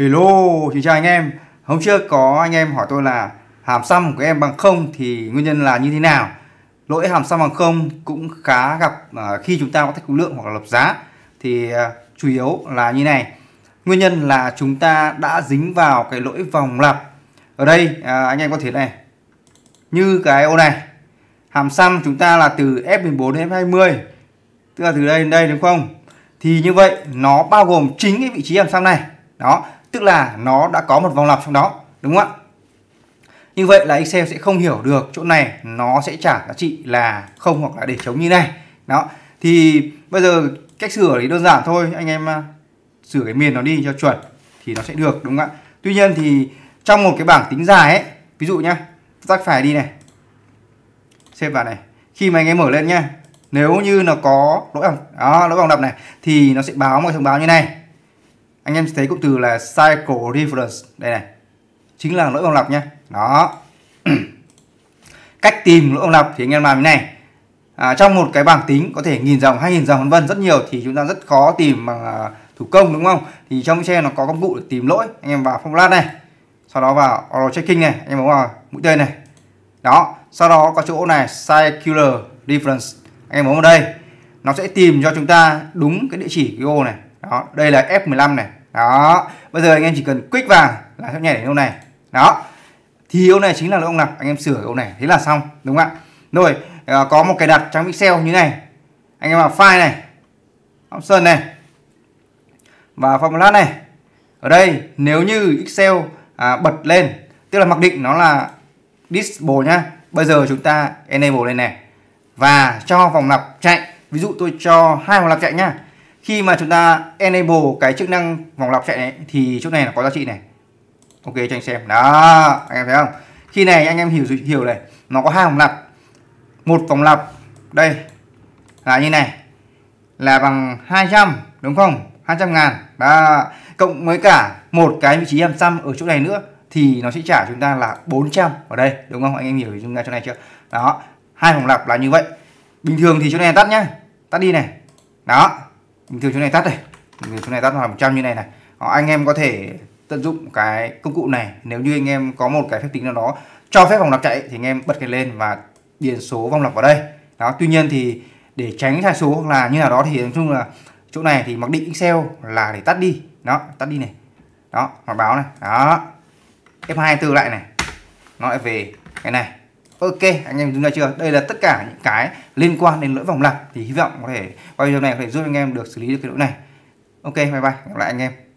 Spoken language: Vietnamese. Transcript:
Hello, xin chào anh em. Hôm trước có anh em hỏi tôi là hàm xăm của em bằng không thì nguyên nhân là như thế nào? Lỗi hàm xăm bằng không cũng khá gặp à, khi chúng ta có thách khối lượng hoặc là lập giá. Thì à, chủ yếu là như này. Nguyên nhân là chúng ta đã dính vào cái lỗi vòng lặp. Ở đây à, anh em có thể này. Như cái ô này. Hàm xăm chúng ta là từ F14 đến F20. Tức là từ đây đến đây đúng không? Thì như vậy nó bao gồm chính cái vị trí hàm xăm này. Đó, tức là nó đã có một vòng lặp trong đó đúng không ạ như vậy là Excel sẽ không hiểu được chỗ này nó sẽ trả giá trị là không hoặc là để trống như này đó thì bây giờ cách sửa thì đơn giản thôi anh em à, sửa cái miền nó đi cho chuẩn thì nó sẽ được đúng không ạ tuy nhiên thì trong một cái bảng tính dài ấy ví dụ nhá tắt phải đi này xếp vào này khi mà anh em mở lên nhá nếu như nó có lỗi vòng đó lỗi vòng đập này thì nó sẽ báo một thông báo như này anh em thấy cụm từ là cycle reference đây này chính là lỗi vòng lặp nhé đó cách tìm lỗi vòng lặp thì anh em làm như này à, trong một cái bảng tính có thể nghìn dòng hai nghìn dòng vân vân rất nhiều thì chúng ta rất khó tìm bằng à, thủ công đúng không thì trong xe nó có công cụ để tìm lỗi anh em vào formulat này sau đó vào auto checking này anh em bấm vào mũi tên này đó sau đó có chỗ này circular reference anh em bấm vào đây nó sẽ tìm cho chúng ta đúng cái địa chỉ cái ô này đó đây là F15 này đó bây giờ anh em chỉ cần click vào là sẽ nhảy đến ông này đó thì ông này chính là ông nạp anh em sửa ông này thế là xong đúng không ạ rồi ờ, có một cái đặt trang Excel như này anh em vào file này option này và formula này ở đây nếu như excel à, bật lên tức là mặc định nó là disable nhá bây giờ chúng ta enable lên này và cho vòng lặp chạy ví dụ tôi cho hai vòng lặp chạy nhá khi mà chúng ta enable cái chức năng vòng lọc chạy này, thì chỗ này là có giá trị này ok cho anh xem đó anh em thấy không khi này anh em hiểu hiểu này nó có hai vòng lặp một vòng lặp đây là như này là bằng 200 đúng không 200 ngàn và cộng với cả một cái vị trí hàm xăm ở chỗ này nữa thì nó sẽ trả chúng ta là 400 ở đây đúng không anh em hiểu chúng ta chỗ này chưa đó hai vòng lặp là như vậy bình thường thì chỗ này tắt nhá tắt đi này đó bình thường chỗ này tắt đây, bình thường chỗ này tắt là 100 như này này đó, ờ, anh em có thể tận dụng cái công cụ này nếu như anh em có một cái phép tính nào đó cho phép vòng lặp chạy thì anh em bật cái lên và điền số vòng lặp vào đây đó tuy nhiên thì để tránh sai số hoặc là như nào đó thì nói chung là chỗ này thì mặc định Excel là để tắt đi đó tắt đi này đó mặc báo này đó F2 từ lại này nó lại về cái này Ok anh em chúng ta chưa đây là tất cả những cái liên quan đến lỗi vòng lặp thì hy vọng có thể qua video này có thể giúp anh em được xử lý được cái lỗi này Ok bye bye gặp lại anh em